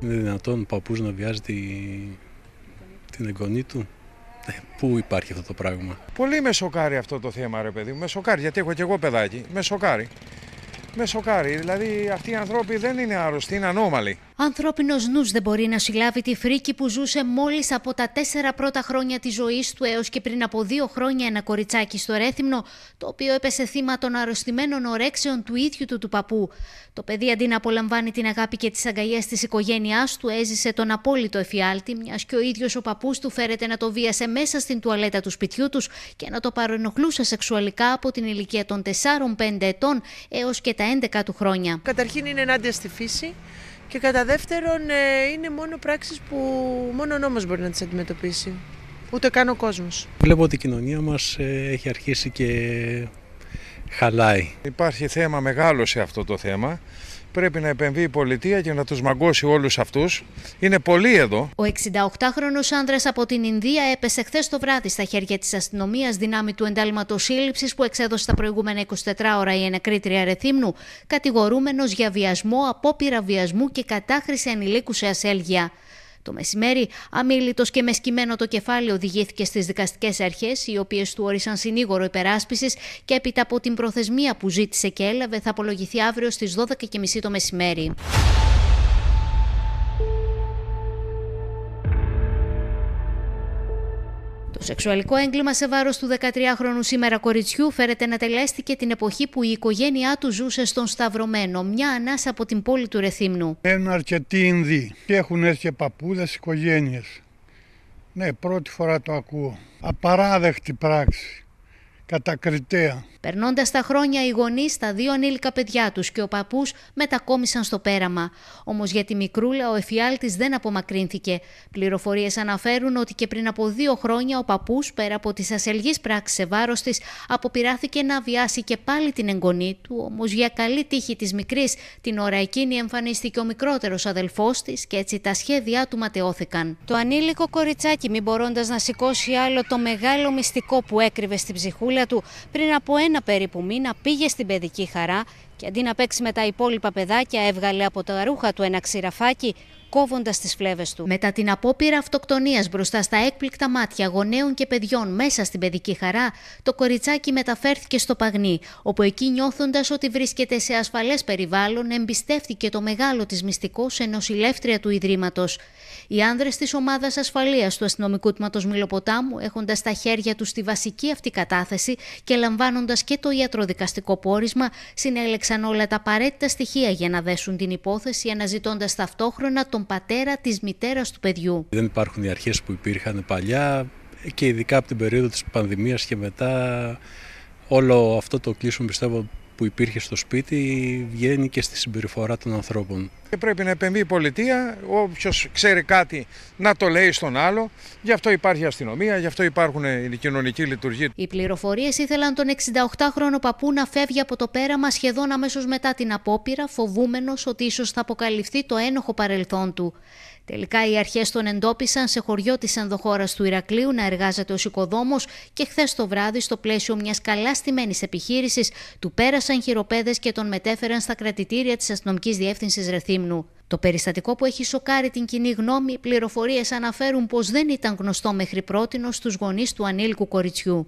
Είναι δυνατόν ο παππούς να βιάζει την εγγονή του. Ε, πού υπάρχει αυτό το πράγμα. Πολύ με σοκάρει αυτό το θέμα ρε παιδί μου. Με σοκάρει γιατί έχω και εγώ παιδάκι. Με σοκάρει. Με σοκάρει. Δηλαδή αυτοί οι άνθρωποι δεν είναι άρρωστοι, είναι ανώμαλοι. Ανθρώπινος νους δεν μπορεί να συλλάβει τη φρίκη που ζούσε μόλις από τα τέσσερα πρώτα χρόνια της ζωής του έως και πριν από δύο χρόνια ένα κοριτσάκι στο Ρέθυμνο, το οποίο έπεσε θύμα των αρρωστημένων ορέξεων του ίδιου του του παππού. Το παιδί αντί να απολαμβάνει την αγάπη και τις αγκαλιές της οικογένειάς του, έζησε τον απόλυτο εφιάλτη, μιας και ο ίδιος ο παππούς του φέρεται να το βίασε μέσα στην τουαλέτα του σπιτιού τους και να το παρενοχλούσε σεξουαλικά από την ηλικία των 4-5 ετών έως και τα 11 του χρόνια. Καταρχήν είναι ενάντια στη φύση. Και κατά δεύτερον, ε, είναι μόνο πράξεις που μόνο ο νόμος μπορεί να τις αντιμετωπίσει. Ούτε καν ο κόσμος. Βλέπω ότι η κοινωνία μας ε, έχει αρχίσει και χαλάει. Υπάρχει θέμα μεγάλο σε αυτό το θέμα πρέπει να επεμβεί η πολιτεία και να τους μαγκώσει όλους αυτούς. Είναι πολλοί εδώ. Ο 68χρονος άνδρας από την Ινδία έπεσε χθες το βράδυ στα χέρια της αστυνομίας δυνάμει του εντάλματος σύλληψης που εξέδωσε τα προηγούμενα 24 ώρα η ενεκρήτρια Ρεθύμνου, κατηγορούμενος για βιασμό, απόπειρα βιασμού και κατάχρηση ανηλίκου σε ασέλγεια. Το μεσημέρι, αμήλυτο και με το κεφάλι, οδηγήθηκε στις δικαστικές αρχές, οι οποίες του όρισαν συνήγορο υπεράσπισης και έπειτα από την προθεσμία που ζήτησε και έλαβε, θα απολογηθεί αύριο στις 12.30 το μεσημέρι. Το σεξουαλικό έγκλημα σε βάρος του 13χρονου σήμερα κοριτσιού φέρεται να τελέστηκε την εποχή που η οικογένειά του ζούσε στον Σταυρωμένο, μια ανάσα από την πόλη του Ρεθύμνου. Έχουν αρκετοί Ινδοί και έχουν έρθει και παππούδες οικογένειες. Ναι, πρώτη φορά το ακούω. Απαράδεκτη πράξη. Κατακριτέα. Περνώντας τα χρόνια, οι γονείς, τα δύο ανήλικα παιδιά τους και ο παππούς μετακόμισαν στο πέραμα. Όμως για τη μικρούλα ο εφιάλτης δεν απομακρύνθηκε. Πληροφορίες αναφέρουν ότι και πριν από δύο χρόνια ο παππούς, πέρα από τις ασελγείς πράξεις σε βάρος της, αποπειράθηκε να βιάσει και πάλι την εγγονή του. Όμως για καλή τύχη της μικρής, την ώρα εκείνη εμφανίστηκε ο μικρότερος αδελφός της και έτσι τα σχέδιά του ματαιώθηκαν. Το ανήλικο κοριτσάκι, μην μπορώντας να σηκώσει άλλο το μεγάλο μυστικό που έκρυβε στην ψυχούλα του πριν από ένα ένα περίπου μήνα πήγε στην παιδική χαρά και αντί να παίξει με τα υπόλοιπα παιδάκια έβγαλε από τα ρούχα του ένα ξηραφάκι κόβοντας τις φλέβες του. Μετά την απόπειρα αυτοκτονίας μπροστά στα έκπληκτα μάτια γονέων και παιδιών μέσα στην παιδική χαρά, το κοριτσάκι μεταφέρθηκε στο Παγνί, όπου εκεί νιώθοντας ότι βρίσκεται σε ασφαλές περιβάλλον, εμπιστεύτηκε το μεγάλο της μυστικό σε νοσηλεύτρια του Ιδρύματος. Οι άνδρες της ομάδας ασφαλείας του αστυνομικού τμήματος Μιλοποτάμου, έχοντας στα χέρια τους τη βασική αυτή κατάθεση και λαμβάνοντας και το ιατροδικαστικό πόρισμα, συνέλεξαν όλα τα απαραίτητα στοιχεία για να δέσουν την υπόθεση, αναζητώντας ταυτόχρονα το πατέρα της μητέρας του παιδιού. Δεν υπάρχουν οι αρχές που υπήρχαν παλιά και ειδικά από την περίοδο της πανδημίας και μετά όλο αυτό το κλείσιμο πιστεύω που υπήρχε στο σπίτι βγαίνει και στη συμπεριφορά των ανθρώπων. πρέπει να επεμβεί η πολιτεία, όποιος ξέρει κάτι να το λέει στον άλλο. Γι' αυτό υπάρχει αστυνομία, γι' αυτό υπάρχουν οι κοινωνικοί λειτουργοί. Οι πληροφορίες ήθελαν τον 68χρονο παππού να φεύγει από το πέραμα σχεδόν αμέσως μετά την απόπειρα, φοβούμενος ότι ίσως θα αποκαλυφθεί το ένοχο παρελθόν του. Τελικά οι αρχές τον εντόπισαν σε χωριό της ενδοχώρας του Ηρακλείου να εργάζεται ως οικοδόμος και χθες το βράδυ στο πλαίσιο μιας καλά στημένης επιχείρησης του πέρασαν χειροπέδες και τον μετέφεραν στα κρατητήρια της αστυνομικής διεύθυνσης Ρεθύμνου. Το περιστατικό που έχει σοκάρει την κοινή γνώμη, πληροφορίες αναφέρουν πως δεν ήταν γνωστό μέχρι πρότινο στους γονείς του ανήλικου κοριτσιού.